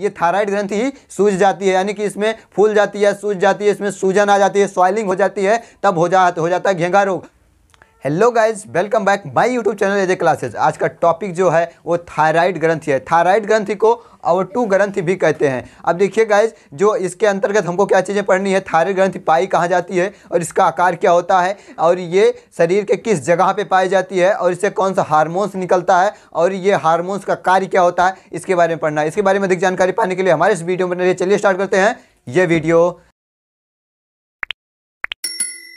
ये थायराइड ग्रंथि सूज जाती है यानी कि इसमें फूल जाती है सूज जाती है इसमें सूजन आ जाती है स्वाइलिंग हो जाती है तब हो जा हो जाता है घेंगा रोग hello guys welcome back my YouTube channel AJ A classes आज का टॉपिक जो है वो थायराइड ग्रंथि है थायराइड ग्रंथि को और टू ग्रंथि भी कहते हैं अब देखिए गाइज जो इसके अंतर्गत हमको क्या चीज़ें पढ़नी है थायराइड ग्रंथि पाई कहाँ जाती है और इसका आकार क्या होता है और ये शरीर के किस जगह पर पाई जाती है और इससे कौन सा हारमोन्स निकलता है और ये हारमोन्स का कार्य क्या होता है इसके बारे में पढ़ना है इसके बारे में अधिक जानकारी पाने के लिए हमारे इस वीडियो में चलिए स्टार्ट करते हैं ये वीडियो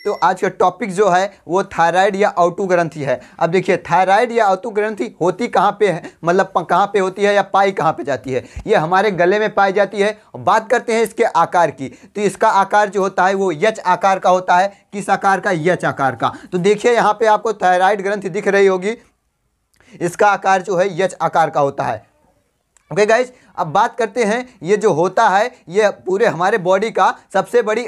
तो आज का टॉपिक जो है वो थायराइड या औटू ग्रंथि है अब देखिए थायराइड या औटू ग्रंथि होती कहाँ पे है मतलब कहाँ पे होती है या पाई कहाँ पे जाती है ये हमारे गले में पाई जाती है बात करते हैं इसके आकार की तो इसका आकार जो होता है वो यच आकार का होता है किस आकार का यच आकार का तो देखिए यहाँ पर आपको थायराइड ग्रंथि दिख रही होगी इसका आकार जो है यच आकार का होता है ओके okay गाइज अब बात करते हैं ये जो होता है ये पूरे हमारे बॉडी का सबसे बड़ी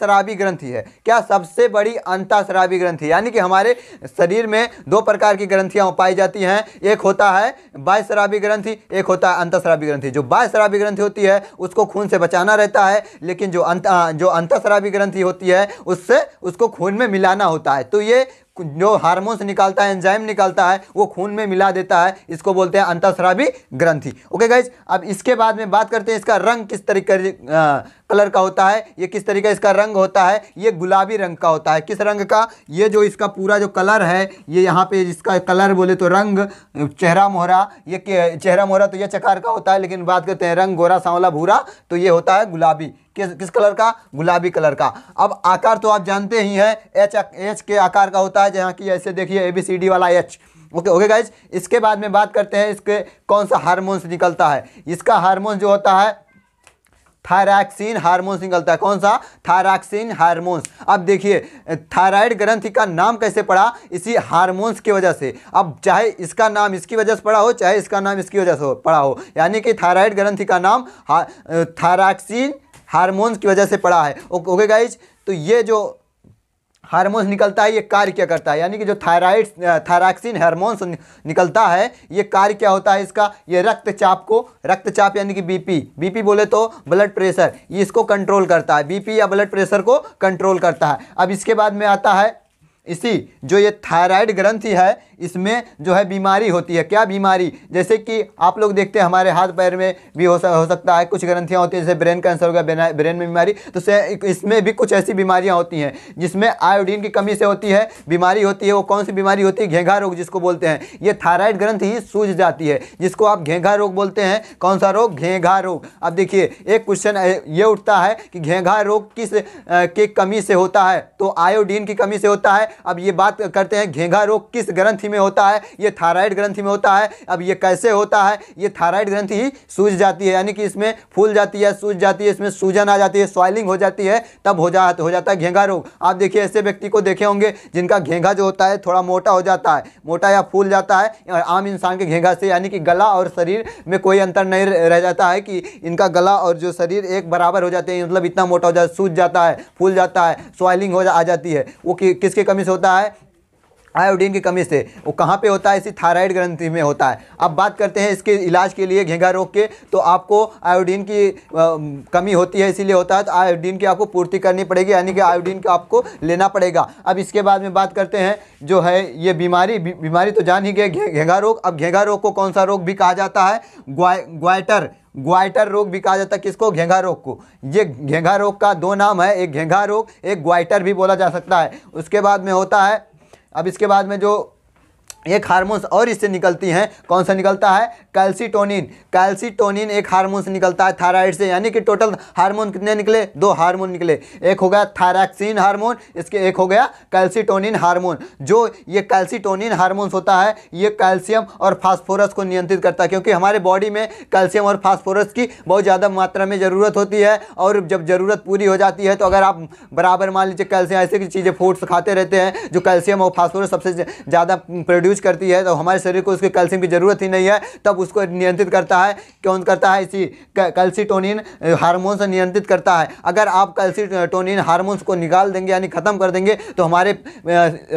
शराबी ग्रंथि है क्या सबसे बड़ी शराबी ग्रंथि यानी कि हमारे शरीर में दो प्रकार की ग्रंथियाँ पाई जाती हैं एक होता है बायसराबी ग्रंथि एक होता है शराबी ग्रंथि जो बायसराबी ग्रंथि होती है उसको खून से बचाना रहता है लेकिन जो अंत जो अंतःस्रावी ग्रंथि होती है उससे उसको खून में मिलाना होता है तो ये जो हार्मोन्स निकालता है एंजाइम निकालता है वो खून में मिला देता है इसको बोलते हैं अंतस्रावी ग्रंथि ओके गाइज अब इसके बाद में बात करते हैं इसका रंग किस तरीके कलर का होता है ये किस तरीके इसका रंग होता है ये गुलाबी रंग का होता है किस रंग का ये जो इसका पूरा जो कलर है ये यहाँ पे इसका कलर बोले तो रंग चेहरा मोहरा ये चेहरा मोहरा तो ये चकार का होता है लेकिन बात करते हैं रंग गोरा सांवला भूरा तो ये होता है गुलाबी किस किस कलर का गुलाबी कलर का अब आकार तो आप जानते ही हैं एच एच के आकार का होता है जहाँ की ऐसे देखिए ए बी सी डी वाला एच ओके ओके गाइज इसके बाद में बात करते हैं इसके कौन सा हारमोन्स निकलता है इसका हारमोन्स जो होता है थायरैक्सिन हार्मोन्स निकलता है कौन सा थायरैक्सिन हार्मोन्स अब देखिए थायराइड ग्रंथि का नाम कैसे पड़ा इसी हार्मोन्स की वजह से अब चाहे इसका नाम इसकी वजह से पड़ा हो चाहे इसका नाम इसकी वजह से पड़ा हो यानी कि थायराइड ग्रंथि का नाम थायरैक्सिन हार्मोन्स की वजह से पड़ा है ओके गाइज तो ये जो हार्मोन्स निकलता है ये कार्य क्या करता है यानी कि जो थायराइड थायराक्सिन हार्मोन्स निकलता है ये कार्य क्या होता है इसका ये रक्तचाप को रक्तचाप यानी कि बीपी बीपी बोले तो ब्लड प्रेशर ये इसको कंट्रोल करता है बीपी या ब्लड प्रेशर को कंट्रोल करता है अब इसके बाद में आता है इसी जो ये थायराइड ग्रंथि है इसमें जो है बीमारी होती है क्या बीमारी जैसे कि आप लोग देखते हैं हमारे हाथ पैर में भी हो, हो सकता है कुछ ग्रंथियाँ होती हैं जैसे ब्रेन कैंसर हो गया ब्रेन में बीमारी तो इसमें भी कुछ ऐसी बीमारियाँ होती हैं जिसमें आयोडीन की कमी से होती है बीमारी होती है वो कौन सी बीमारी होती है घेंघा रोग जिसको बोलते हैं ये थायराइड ग्रंथ ही सूझ जाती है जिसको आप घेंघा रोग बोलते हैं कौन सा रोग घेंघा रोग अब देखिए एक क्वेश्चन ये उठता है कि घेंघा रोग किस के कमी से होता है तो आयोडीन की कमी से होता है अब ये बात करते हैं घेंघा रोग किस ग्रंथ में होता है ये थायराइड ग्रंथि में होता है अब ये कैसे होता है ये थायराइड ग्रंथि ही सूझ जाती है यानी कि इसमें फूल जाती है सूझ जाती है इसमें सूजन आ जाती है स्वाइलिंग हो जाती है तब हो जा हो जाता है घेंगा रोग आप देखिए ऐसे व्यक्ति को देखे होंगे जिनका घेंगा जो होता है थोड़ा मोटा हो जाता है मोटा या फूल जाता है आम इंसान के घेंगा से यानी कि गला और शरीर में कोई अंतर नहीं रह जाता है कि इनका गला और जो शरीर एक बराबर हो जाते हैं मतलब इतना मोटा हो जाता है सूज जाता है फूल जाता है स्वाइलिंग हो जा आ जाती है वो कि, किसके कमी से होता है आयोडीन की कमी से वो कहाँ पे होता है इसी थायराइड ग्रंथि में होता है अब बात करते हैं इसके इलाज के लिए घेंगा रोग के तो आपको आयोडीन की आ, कमी होती है इसीलिए होता है तो आयोडीन की आपको पूर्ति करनी पड़ेगी यानी कि आयोडीन का आपको लेना पड़ेगा अब इसके बाद में बात करते हैं जो है ये बीमारी बीमारी तो जान ही गए घेंगा रोग अब घेंगा रोग को कौन सा रोग भी कहा जाता है ग्वाइटर ग्वाइटर रोग भी कहा जाता है किसको घेंघा रोग को ये घेंघा रोग का दो नाम है एक घेंघा रोग एक ग्वाइटर भी बोला जा सकता है उसके बाद में होता है अब इसके बाद में जो एक हार्मोन्स और इससे निकलती हैं कौन सा निकलता है कैल्सिटोनिन कैल्सीटोनिन एक हार्मोन से निकलता है थायराइड से यानी कि टोटल हार्मोन कितने निकले दो हार्मोन निकले एक हो गया थायरैक्सिन हार्मोन इसके एक हो गया कैल्सिटोनिन हार्मोन जो ये कैल्सिटोनिन हार्मोन्स होता है ये कैल्शियम और फास्फोरस को नियंत्रित करता है क्योंकि हमारे बॉडी में कैल्शियम और फास्फोरस की बहुत ज़्यादा मात्रा में ज़रूरत होती है और जब ज़रूरत पूरी हो जाती है तो अगर आप बराबर मान लीजिए कैल्शियम ऐसे की चीज़ें फ्रूट्स खाते रहते हैं जो कैल्शियम और फास्फोरस सबसे ज़्यादा प्रोड्यूस प्रोड्यूस करती है तो हमारे शरीर को उसके कैल्शियम की ज़रूरत ही नहीं है तब उसको नियंत्रित करता है कौन करता है इसी कैल्सिटोनिन हार्मोन से नियंत्रित करता है अगर आप कैल्सिटोनिन हारमोन्स को निकाल देंगे यानी ख़त्म कर देंगे तो हमारे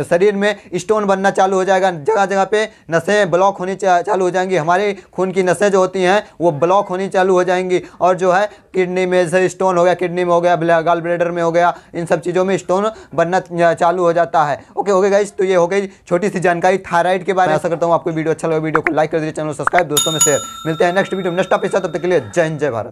शरीर में स्टोन बनना चालू हो जाएगा जगह जगह पर नशे ब्लॉक होनी चालू हो जाएंगी हमारे खून की नशें जो होती हैं वो ब्लॉक होनी चालू हो जाएंगी और जो है किडनी में जैसे स्टोन हो गया किडनी में हो गया गाल ब्लेडर में हो गया इन सब चीज़ों में स्टोन बनना चालू हो जाता है ओके हो गया गई तो ये हो गई छोटी सी जानकारी था पैराइट के बारे में ऐसा करता हूँ आपको वीडियो अच्छा लगा वीडियो को लाइक कर दीजिए चैनल सब्सक्राइब दोस्तों में शेयर मिलते हैं नेक्स्ट वीडियो नेक्स्ट आप तब तक के लिए जय जय भारत